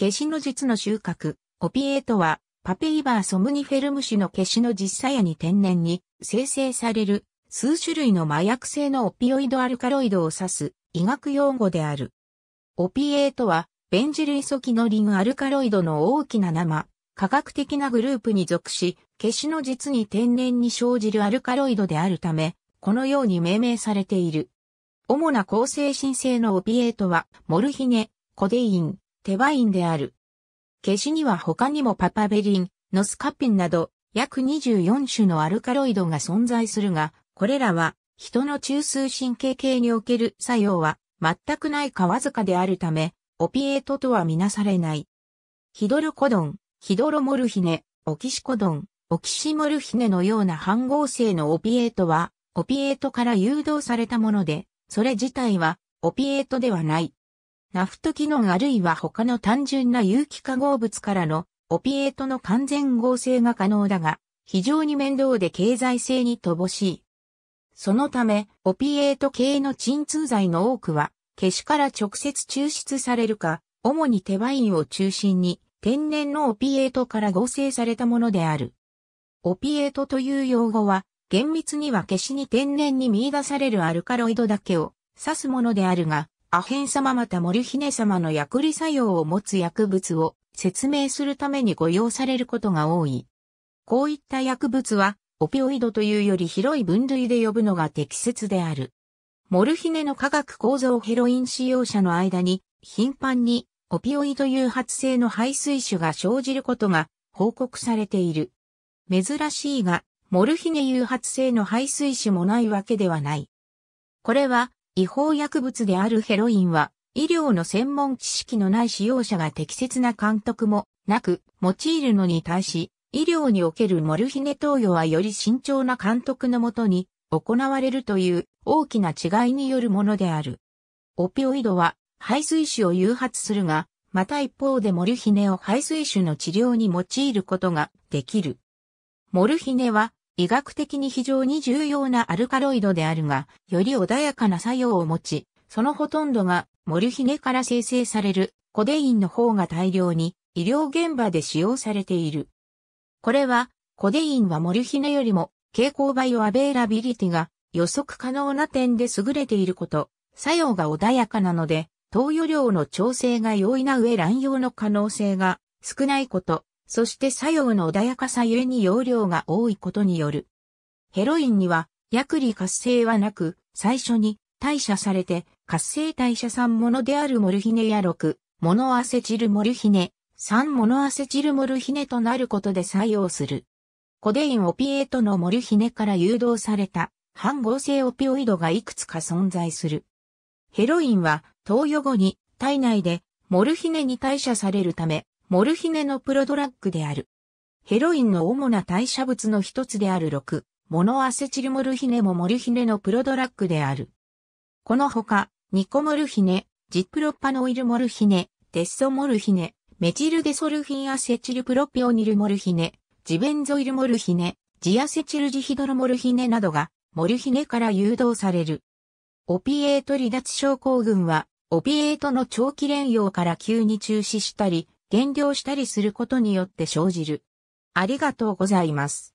消しの術の収穫、オピエートは、パペイバーソムニフェルム種の消しの実さやに天然に生成される数種類の麻薬性のオピオイドアルカロイドを指す医学用語である。オピエートは、ベンジルイソキノリンアルカロイドの大きな生、科学的なグループに属し、消しの実に天然に生じるアルカロイドであるため、このように命名されている。主な抗精神性のオピエートは、モルヒネ、コデイン、手ワインである。ケシには他にもパパベリン、ノスカピンなど約24種のアルカロイドが存在するが、これらは人の中枢神経系における作用は全くないかわずかであるため、オピエートとはみなされない。ヒドルコドン、ヒドロモルヒネ、オキシコドン、オキシモルヒネのような反合成のオピエートは、オピエートから誘導されたもので、それ自体はオピエートではない。ナフトキノンあるいは他の単純な有機化合物からのオピエートの完全合成が可能だが、非常に面倒で経済性に乏しい。そのため、オピエート系の鎮痛剤の多くは、消しから直接抽出されるか、主に手ワインを中心に、天然のオピエートから合成されたものである。オピエートという用語は、厳密には消しに天然に見出されるアルカロイドだけを指すものであるが、アヘン様またモルヒネ様の薬理作用を持つ薬物を説明するために誤用されることが多い。こういった薬物は、オピオイドというより広い分類で呼ぶのが適切である。モルヒネの化学構造ヘロイン使用者の間に、頻繁にオピオイド誘発性の排水種が生じることが報告されている。珍しいが、モルヒネ誘発性の排水種もないわけではない。これは、違法薬物であるヘロインは、医療の専門知識のない使用者が適切な監督もなく用いるのに対し、医療におけるモルヒネ投与はより慎重な監督のもとに行われるという大きな違いによるものである。オピオイドは排水種を誘発するが、また一方でモルヒネを排水種の治療に用いることができる。モルヒネは医学的に非常に重要なアルカロイドであるが、より穏やかな作用を持ち、そのほとんどがモルヒネから生成されるコデインの方が大量に医療現場で使用されている。これは、コデインはモルヒネよりも蛍光バイオアベイラビリティが予測可能な点で優れていること、作用が穏やかなので、投与量の調整が容易な上乱用の可能性が少ないこと、そして作用の穏やかさゆえに容量が多いことによる。ヘロインには薬理活性はなく、最初に代謝されて活性代謝産ものであるモルヒネや6、モノアセチルモルヒネ、3モノアセチルモルヒネとなることで作用する。コデインオピエートのモルヒネから誘導された反合成オピオイドがいくつか存在する。ヘロインは投与後に体内でモルヒネに代謝されるためモルヒネのプロドラッグである。ヘロインの主な代謝物の一つである6、モノアセチルモルヒネもモルヒネのプロドラッグである。このほか、ニコモルヒネ、ジプロパノイルモルヒネ、デッソモルヒネ、メチルデソルフィンアセチルプロピオニルモルヒネ、ジベンゾイルモルヒネ、ジアセチルジヒドロモルヒネなどが、モルヒネから誘導される。オピエート離脱症候群は、オピエートの長期連用から急に中止したり、減量したりすることによって生じる。ありがとうございます。